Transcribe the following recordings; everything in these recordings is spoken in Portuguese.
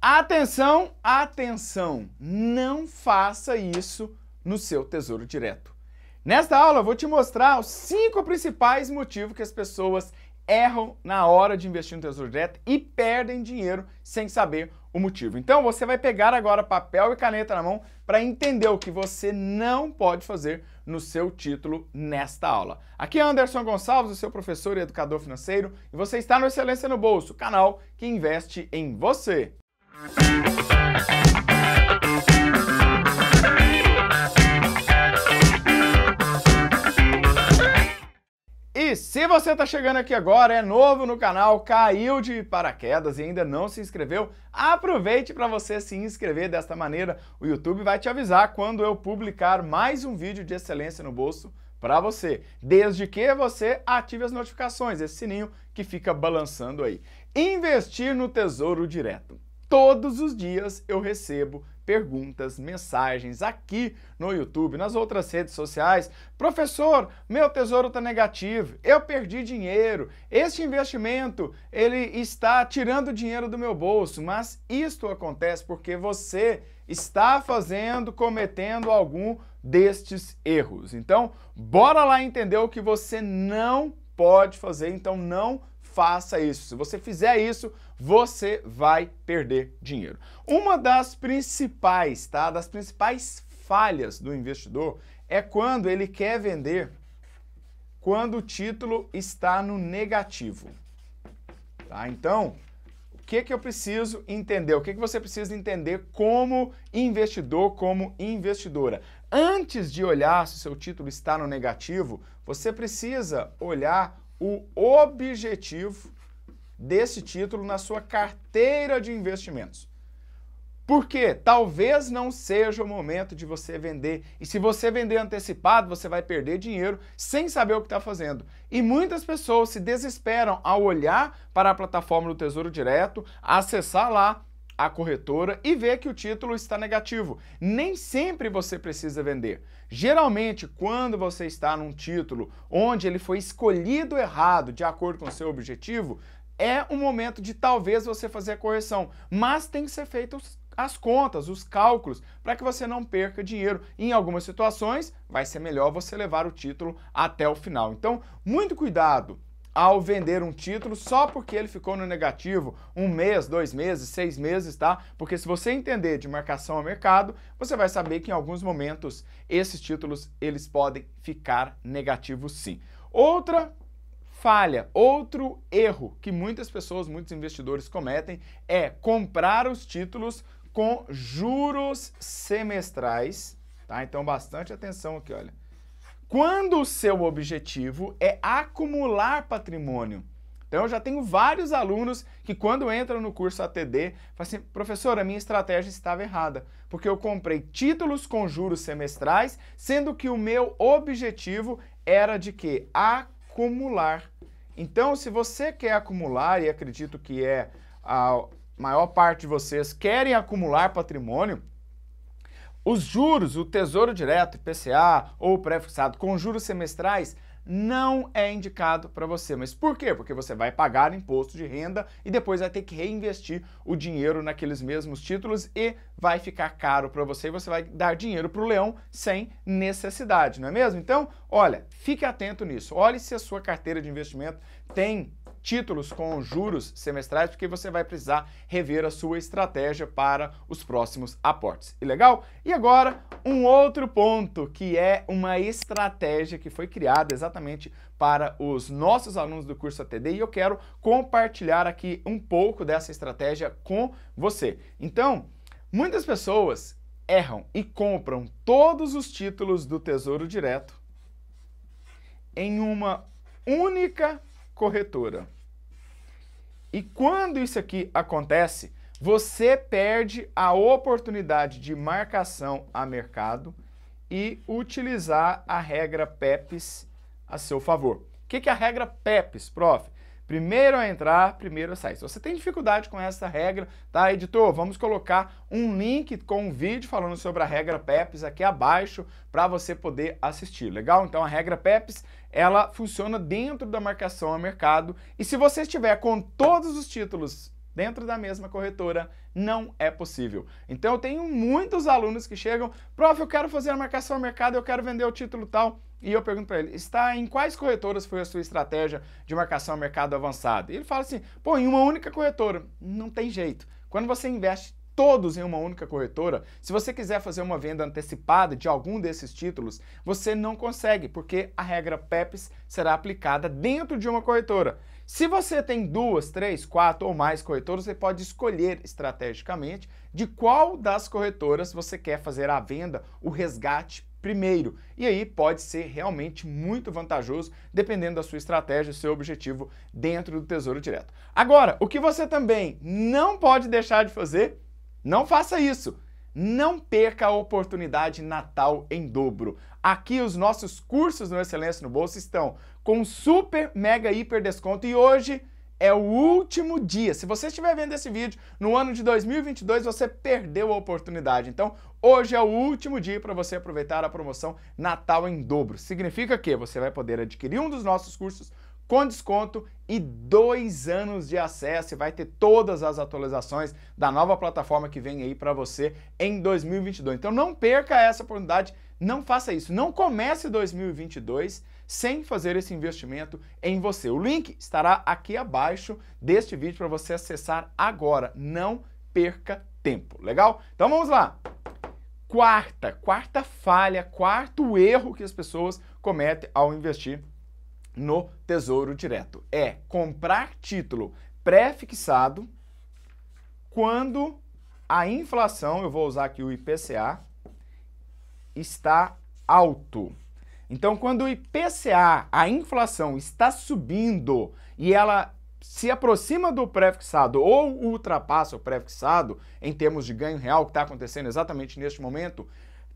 Atenção, atenção! Não faça isso no seu tesouro direto. Nesta aula, eu vou te mostrar os cinco principais motivos que as pessoas erram na hora de investir no tesouro direto e perdem dinheiro sem saber o motivo. Então, você vai pegar agora papel e caneta na mão para entender o que você não pode fazer no seu título nesta aula. Aqui é Anderson Gonçalves, o seu professor e educador financeiro, e você está no Excelência no Bolso, canal que investe em você. E se você está chegando aqui agora, é novo no canal, caiu de paraquedas e ainda não se inscreveu, aproveite para você se inscrever desta maneira. O YouTube vai te avisar quando eu publicar mais um vídeo de excelência no bolso para você, desde que você ative as notificações, esse sininho que fica balançando aí. Investir no Tesouro Direto. Todos os dias eu recebo perguntas, mensagens aqui no YouTube, nas outras redes sociais. Professor, meu tesouro está negativo, eu perdi dinheiro, este investimento ele está tirando dinheiro do meu bolso, mas isto acontece porque você está fazendo, cometendo algum destes erros. Então, bora lá entender o que você não pode fazer, então não faça isso. Se você fizer isso, você vai perder dinheiro. Uma das principais, tá? Das principais falhas do investidor é quando ele quer vender quando o título está no negativo. Tá? Então, o que, que eu preciso entender? O que, que você precisa entender como investidor, como investidora? Antes de olhar se o seu título está no negativo, você precisa olhar o objetivo desse título na sua carteira de investimentos. Porque talvez não seja o momento de você vender. E se você vender antecipado, você vai perder dinheiro sem saber o que está fazendo. E muitas pessoas se desesperam ao olhar para a plataforma do Tesouro Direto, acessar lá a corretora e ver que o título está negativo. Nem sempre você precisa vender. Geralmente, quando você está num título onde ele foi escolhido errado de acordo com o seu objetivo, é um momento de talvez você fazer a correção, mas tem que ser feito as contas, os cálculos, para que você não perca dinheiro. Em algumas situações, vai ser melhor você levar o título até o final. Então, muito cuidado ao vender um título só porque ele ficou no negativo um mês, dois meses, seis meses, tá? Porque se você entender de marcação a mercado, você vai saber que em alguns momentos esses títulos eles podem ficar negativos sim. Outra falha. Outro erro que muitas pessoas, muitos investidores cometem é comprar os títulos com juros semestrais, tá? Então bastante atenção aqui, olha. Quando o seu objetivo é acumular patrimônio. Então eu já tenho vários alunos que quando entram no curso ATD, falam assim: "Professor, a minha estratégia estava errada, porque eu comprei títulos com juros semestrais, sendo que o meu objetivo era de que acumular acumular. Então, se você quer acumular, e acredito que é a maior parte de vocês querem acumular patrimônio, os juros, o Tesouro Direto, IPCA ou pré-fixado com juros semestrais não é indicado para você. Mas por quê? Porque você vai pagar imposto de renda e depois vai ter que reinvestir o dinheiro naqueles mesmos títulos e vai ficar caro para você e você vai dar dinheiro para o leão sem necessidade, não é mesmo? Então, olha, fique atento nisso. Olhe se a sua carteira de investimento tem títulos com juros semestrais, porque você vai precisar rever a sua estratégia para os próximos aportes. E legal? E agora, um outro ponto que é uma estratégia que foi criada exatamente para os nossos alunos do curso ATD e eu quero compartilhar aqui um pouco dessa estratégia com você. Então, muitas pessoas erram e compram todos os títulos do Tesouro Direto em uma única corretora. E quando isso aqui acontece, você perde a oportunidade de marcação a mercado e utilizar a regra PEPs a seu favor. O que, que é a regra PEPs, prof? Primeiro a entrar, primeiro a sair. Se você tem dificuldade com essa regra, tá, editor? Vamos colocar um link com um vídeo falando sobre a regra PEPs aqui abaixo para você poder assistir. Legal? Então a regra PEPs ela funciona dentro da marcação a mercado e se você estiver com todos os títulos dentro da mesma corretora, não é possível. Então eu tenho muitos alunos que chegam, prof, eu quero fazer a marcação a mercado, eu quero vender o título tal. E eu pergunto para ele, está em quais corretoras foi a sua estratégia de marcação a mercado avançado? E ele fala assim, pô, em uma única corretora. Não tem jeito. Quando você investe todos em uma única corretora, se você quiser fazer uma venda antecipada de algum desses títulos, você não consegue, porque a regra PEPs será aplicada dentro de uma corretora. Se você tem duas, três, quatro ou mais corretoras, você pode escolher estrategicamente de qual das corretoras você quer fazer a venda, o resgate primeiro. E aí pode ser realmente muito vantajoso, dependendo da sua estratégia, seu objetivo dentro do Tesouro Direto. Agora, o que você também não pode deixar de fazer, não faça isso. Não perca a oportunidade Natal em dobro. Aqui os nossos cursos no Excelência no Bolsa estão com super mega hiper desconto e hoje é o último dia. Se você estiver vendo esse vídeo no ano de 2022, você perdeu a oportunidade. Então, hoje é o último dia para você aproveitar a promoção Natal em dobro. Significa que você vai poder adquirir um dos nossos cursos com desconto e dois anos de acesso e vai ter todas as atualizações da nova plataforma que vem aí para você em 2022. Então não perca essa oportunidade, não faça isso, não comece 2022 sem fazer esse investimento em você. O link estará aqui abaixo deste vídeo para você acessar agora. Não perca tempo, legal? Então vamos lá. Quarta, quarta falha, quarto erro que as pessoas cometem ao investir no Tesouro Direto é comprar título pré-fixado quando a inflação, eu vou usar aqui o IPCA, está alto. Então, quando o IPCA, a inflação, está subindo e ela se aproxima do pré-fixado ou ultrapassa o pré-fixado em termos de ganho real que está acontecendo exatamente neste momento,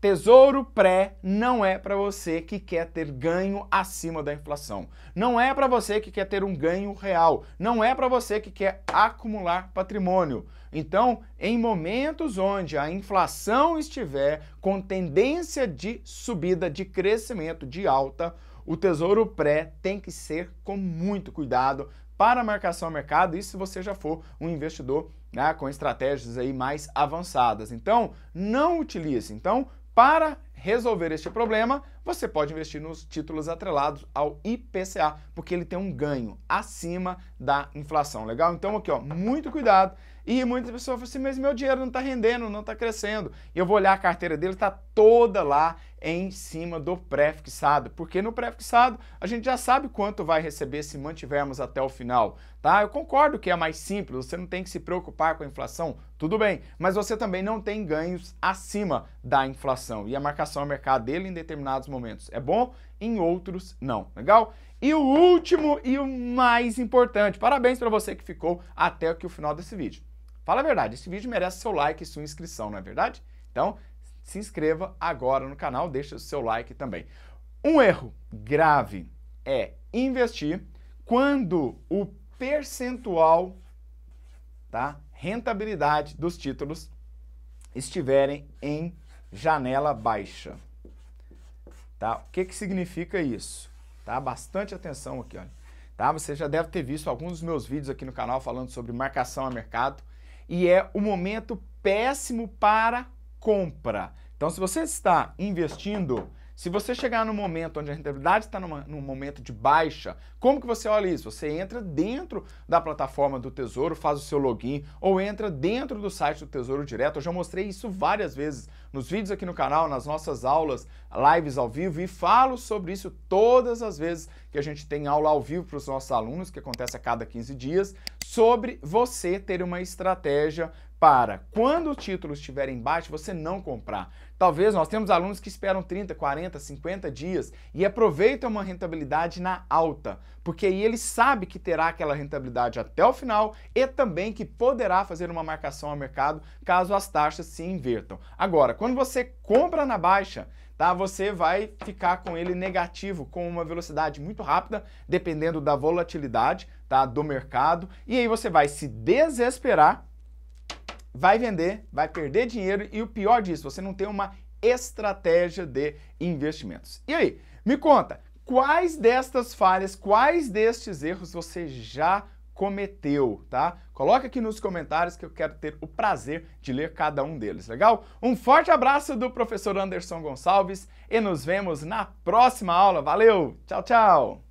Tesouro pré não é para você que quer ter ganho acima da inflação. Não é para você que quer ter um ganho real. Não é para você que quer acumular patrimônio. Então, em momentos onde a inflação estiver com tendência de subida, de crescimento, de alta, o Tesouro Pré tem que ser com muito cuidado para marcação ao mercado e se você já for um investidor né, com estratégias aí mais avançadas. Então, não utilize. Então, para resolver este problema, você pode investir nos títulos atrelados ao IPCA, porque ele tem um ganho acima da inflação. Legal? Então, aqui, ó, muito cuidado e muitas pessoas falam assim, mas meu dinheiro não está rendendo, não está crescendo. E eu vou olhar a carteira dele, está toda lá em cima do pré-fixado, porque no pré-fixado a gente já sabe quanto vai receber se mantivermos até o final, tá? Eu concordo que é mais simples, você não tem que se preocupar com a inflação, tudo bem, mas você também não tem ganhos acima da inflação e a marcação ao mercado dele em determinados momentos é bom, em outros não, legal? E o último e o mais importante, parabéns para você que ficou até aqui o final desse vídeo. Fala a verdade, esse vídeo merece seu like e sua inscrição, não é verdade? Então, se inscreva agora no canal, deixa o seu like também. Um erro grave é investir quando o percentual, tá? Rentabilidade dos títulos estiverem em janela baixa. Tá? O que, que significa isso? Tá? Bastante atenção aqui, olha. Tá? Você já deve ter visto alguns dos meus vídeos aqui no canal falando sobre marcação a mercado e é o momento péssimo para compra. Então, se você está investindo se você chegar no momento onde a rentabilidade está num momento de baixa, como que você olha isso? Você entra dentro da plataforma do Tesouro, faz o seu login ou entra dentro do site do Tesouro Direto. Eu já mostrei isso várias vezes nos vídeos aqui no canal, nas nossas aulas, lives ao vivo e falo sobre isso todas as vezes que a gente tem aula ao vivo para os nossos alunos, que acontece a cada 15 dias, sobre você ter uma estratégia para quando o título estiver em baixo você não comprar. Talvez nós temos alunos que esperam 30, 40, 50 dias e aproveitam uma rentabilidade na alta, porque aí ele sabe que terá aquela rentabilidade até o final e também que poderá fazer uma marcação ao mercado caso as taxas se invertam. Agora, quando você compra na baixa, tá? Você vai ficar com ele negativo com uma velocidade muito rápida, dependendo da volatilidade, tá, do mercado, e aí você vai se desesperar vai vender, vai perder dinheiro e o pior disso, você não tem uma estratégia de investimentos. E aí, me conta, quais destas falhas, quais destes erros você já cometeu, tá? Coloca aqui nos comentários que eu quero ter o prazer de ler cada um deles, legal? Um forte abraço do professor Anderson Gonçalves e nos vemos na próxima aula. Valeu, tchau, tchau!